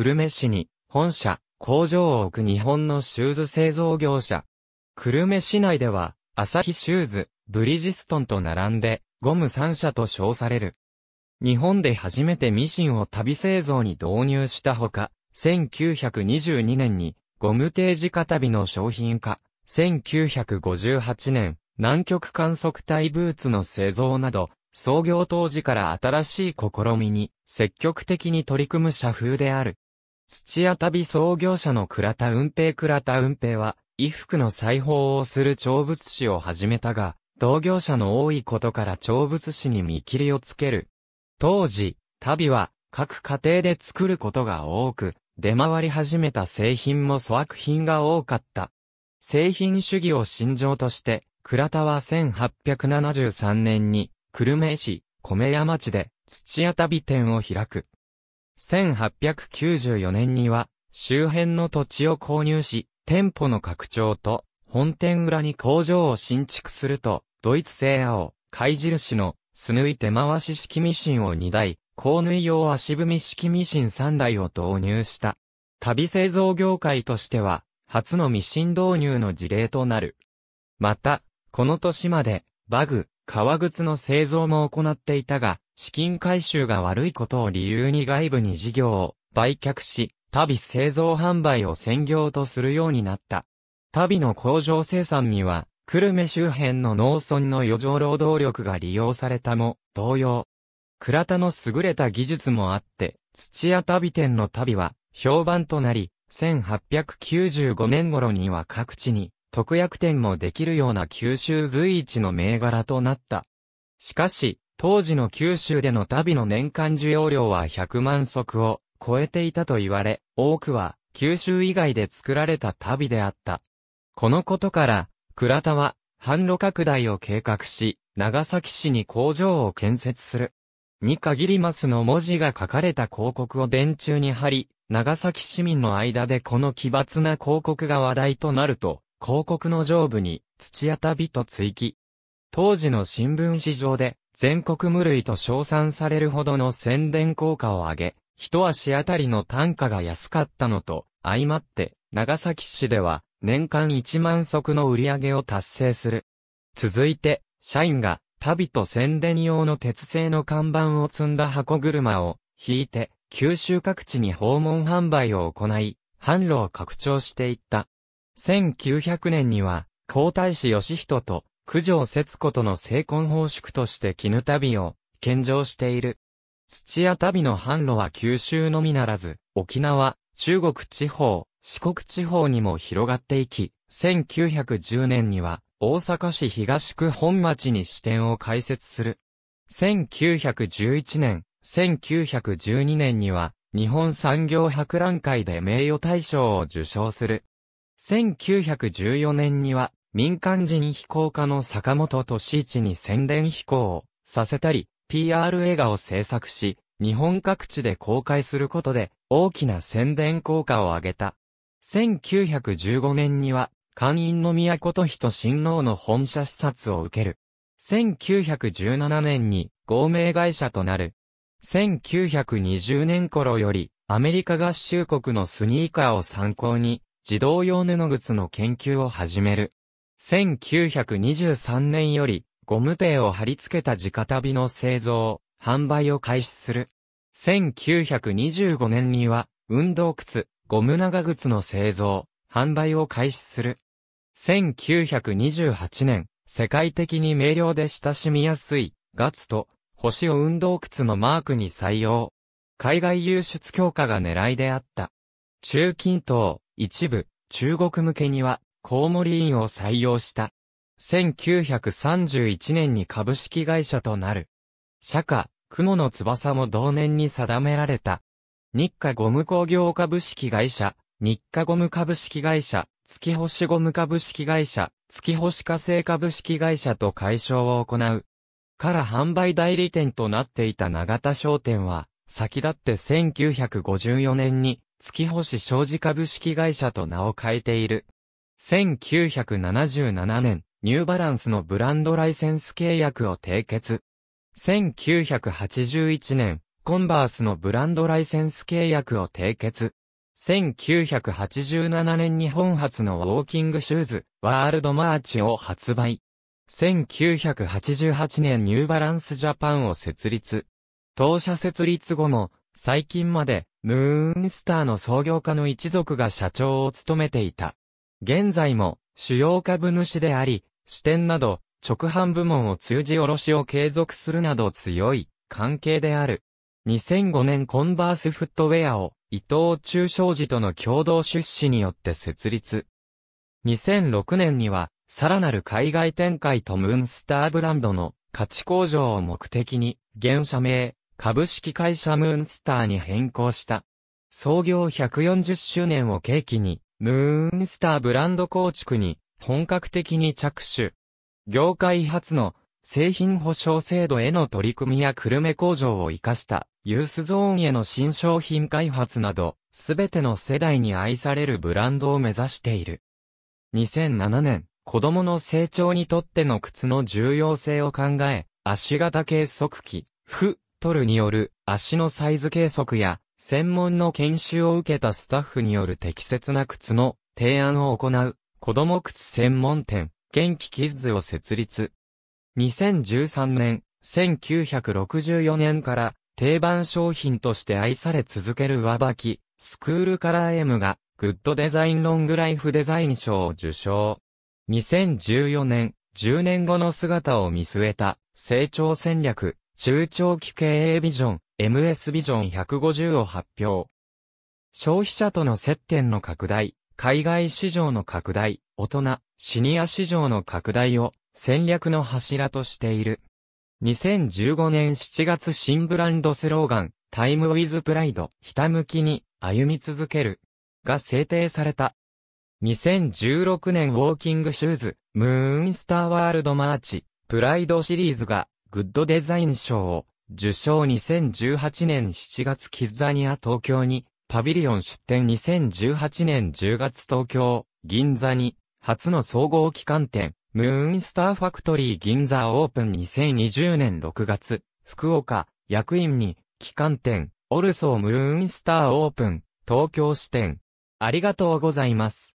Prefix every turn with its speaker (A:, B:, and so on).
A: 久留米市に本社、工場を置く日本のシューズ製造業者。久留米市内では、アサヒシューズ、ブリヂストンと並んで、ゴム3社と称される。日本で初めてミシンを旅製造に導入したほか、1922年にゴム定時化旅の商品化、1958年、南極観測隊ブーツの製造など、創業当時から新しい試みに積極的に取り組む社風である。土屋旅創業者の倉田運平倉田運平は、衣服の裁縫をする長物師を始めたが、同業者の多いことから長物師に見切りをつける。当時、旅は、各家庭で作ることが多く、出回り始めた製品も粗悪品が多かった。製品主義を信条として、倉田は1873年に、久留米市、米山町で、土屋旅店を開く。1894年には、周辺の土地を購入し、店舗の拡張と、本店裏に工場を新築すると、ドイツ製青、貝印の、すぬい手回し式ミシンを2台、高縫い用足踏み式ミシン3台を導入した。旅製造業界としては、初のミシン導入の事例となる。また、この年まで、バグ、革靴の製造も行っていたが、資金回収が悪いことを理由に外部に事業を売却し、足袋製造販売を専業とするようになった。足袋の工場生産には、久留米周辺の農村の余剰労働力が利用されたも、同様。倉田の優れた技術もあって、土屋旅店の旅は評判となり、1895年頃には各地に特約店もできるような九州随一の銘柄となった。しかし、当時の九州での旅の年間需要量は100万足を超えていたと言われ、多くは九州以外で作られた旅であった。このことから、倉田は販路拡大を計画し、長崎市に工場を建設する。に限りますの文字が書かれた広告を電柱に貼り、長崎市民の間でこの奇抜な広告が話題となると、広告の上部に土屋旅と追記。当時の新聞市場で全国無類と称賛されるほどの宣伝効果を上げ、一足あたりの単価が安かったのと、相まって、長崎市では、年間1万足の売り上げを達成する。続いて、社員が、旅と宣伝用の鉄製の看板を積んだ箱車を、引いて、九州各地に訪問販売を行い、販路を拡張していった。1900年には、皇太子義人と九条節子との成婚方式として絹旅を献上している。土屋旅の販路は九州のみならず、沖縄、中国地方、四国地方にも広がっていき、1910年には大阪市東区本町に支店を開設する。1911年、1912年には日本産業博覧会で名誉大賞を受賞する。1914年には民間人飛行家の坂本敏一に宣伝飛行をさせたり、PR 映画を制作し、日本各地で公開することで大きな宣伝効果を上げた。1915年には、官員の都と人親王の本社視察を受ける。1917年に合名会社となる。1920年頃より、アメリカ合衆国のスニーカーを参考に、自動用布靴の研究を始める。1923年より、ゴム艇を貼り付けた直旅の製造、販売を開始する。1925年には、運動靴、ゴム長靴の製造、販売を開始する。1928年、世界的に明瞭で親しみやすい、ガツと、星を運動靴のマークに採用。海外輸出強化が狙いであった。中近東、一部、中国向けには、コウモリンを採用した。1931年に株式会社となる。社家、雲の翼も同年に定められた。日課ゴム工業株式会社、日課ゴム株式会社、月星ゴム株式会社、月星火星株式会社と解消を行う。から販売代理店となっていた長田商店は、先立って1954年に、月星商事株式会社と名を変えている。1977年、ニューバランスのブランドライセンス契約を締結。1981年、コンバースのブランドライセンス契約を締結。1987年日本初のウォーキングシューズ、ワールドマーチを発売。1988年ニューバランスジャパンを設立。当社設立後も、最近まで、ムーンスターの創業家の一族が社長を務めていた。現在も主要株主であり、支店など直販部門を通じ卸を継続するなど強い関係である。2005年コンバースフットウェアを伊藤忠商事との共同出資によって設立。2006年にはさらなる海外展開とムーンスターブランドの価値向上を目的に現社名株式会社ムーンスターに変更した。創業140周年を契機にムーンスターブランド構築に本格的に着手。業界初の製品保証制度への取り組みや久留米工場を活かしたユースゾーンへの新商品開発など、すべての世代に愛されるブランドを目指している。2007年、子供の成長にとっての靴の重要性を考え、足型計測器、フ、トルによる足のサイズ計測や専門の研修を受けたスタッフによる適切な靴の提案を行う、子供靴専門店、元気キッズを設立。2013年、1964年から定番商品として愛され続ける上履き、スクールカラー M が、グッドデザインロングライフデザイン賞を受賞。2014年、10年後の姿を見据えた、成長戦略、中長期経営ビジョン、MS ビジョン150を発表。消費者との接点の拡大、海外市場の拡大、大人、シニア市場の拡大を戦略の柱としている。2015年7月新ブランドスローガン、タイムウィズプライド、ひたむきに歩み続ける、が制定された。2016年ウォーキングシューズ、ムーンスターワールドマーチ、プライドシリーズが、グッドデザイン賞を受賞2018年7月キッザニア東京に、パビリオン出展2018年10月東京、銀座に、初の総合機関店、ムーンスターファクトリー銀座オープン2020年6月、福岡、役員に、機関店、オルソームーンスターオープン、東京支店。ありがとうございます。